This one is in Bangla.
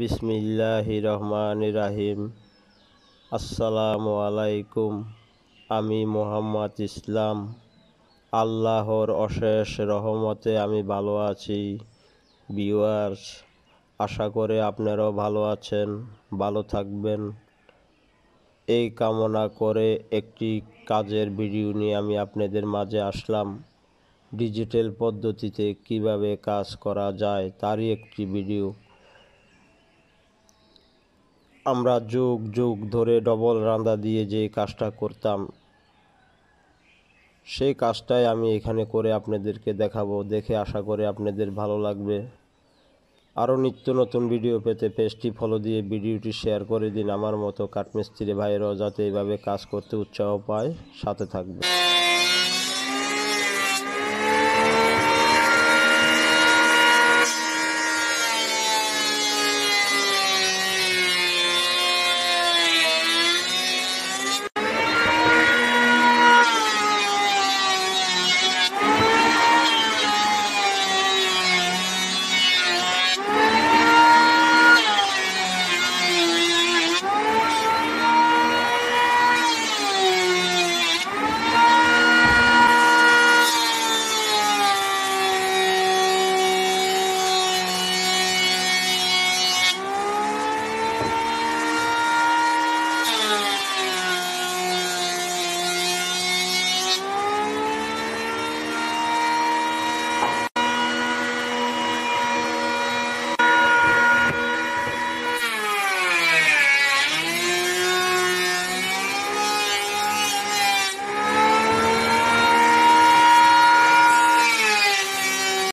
বিসমিল্লাহ রহমান রাহিম আসসালামু আলাইকুম আমি মোহাম্মদ ইসলাম আল্লাহর অশেষ রহমতে আমি ভালো আছি ভিউয়ার্স আশা করে আপনারাও ভালো আছেন ভালো থাকবেন এই কামনা করে একটি কাজের ভিডিও নিয়ে আমি আপনাদের মাঝে আসলাম ডিজিটাল পদ্ধতিতে কিভাবে কাজ করা যায় তারই একটি ভিডিও আমরা যুগ যুগ ধরে ডবল রান্দা দিয়ে যে কাজটা করতাম সেই কাজটাই আমি এখানে করে আপনাদেরকে দেখাবো দেখে আশা করে আপনাদের ভালো লাগবে আরও নিত্য নতুন ভিডিও পেতে পেজটি ফলো দিয়ে ভিডিওটি শেয়ার করে দিন আমার মতো কাঠমিস্ত্রি ভাইয়েরাও যাতে এভাবে কাজ করতে উৎসাহ পায় সাথে থাকবে